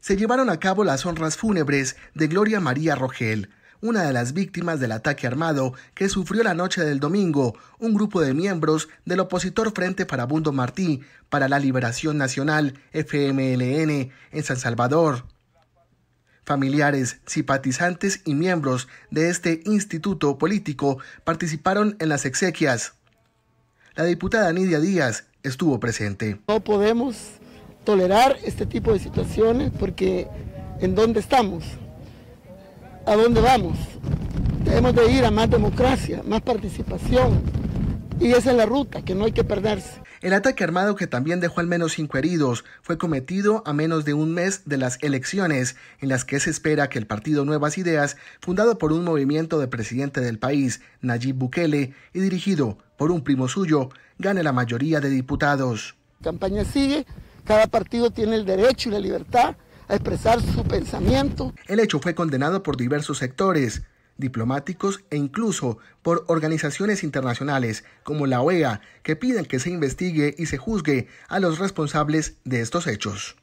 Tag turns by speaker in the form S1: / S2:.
S1: se llevaron a cabo las honras fúnebres de Gloria María Rogel, una de las víctimas del ataque armado que sufrió la noche del domingo un grupo de miembros del opositor Frente Farabundo Martí para la Liberación Nacional FMLN en San Salvador. Familiares, simpatizantes y miembros de este instituto político participaron en las exequias. La diputada Nidia Díaz estuvo presente. No podemos tolerar este tipo de situaciones porque ¿en dónde estamos? ¿A dónde vamos? Tenemos de ir a más democracia, más participación, y esa es la ruta que no hay que perderse. El ataque armado que también dejó al menos cinco heridos fue cometido a menos de un mes de las elecciones, en las que se espera que el partido Nuevas Ideas, fundado por un movimiento de presidente del país, Nayib Bukele, y dirigido por un primo suyo, gane la mayoría de diputados. La campaña sigue, cada partido tiene el derecho y la libertad a expresar su pensamiento. El hecho fue condenado por diversos sectores, diplomáticos e incluso por organizaciones internacionales como la OEA, que piden que se investigue y se juzgue a los responsables de estos hechos.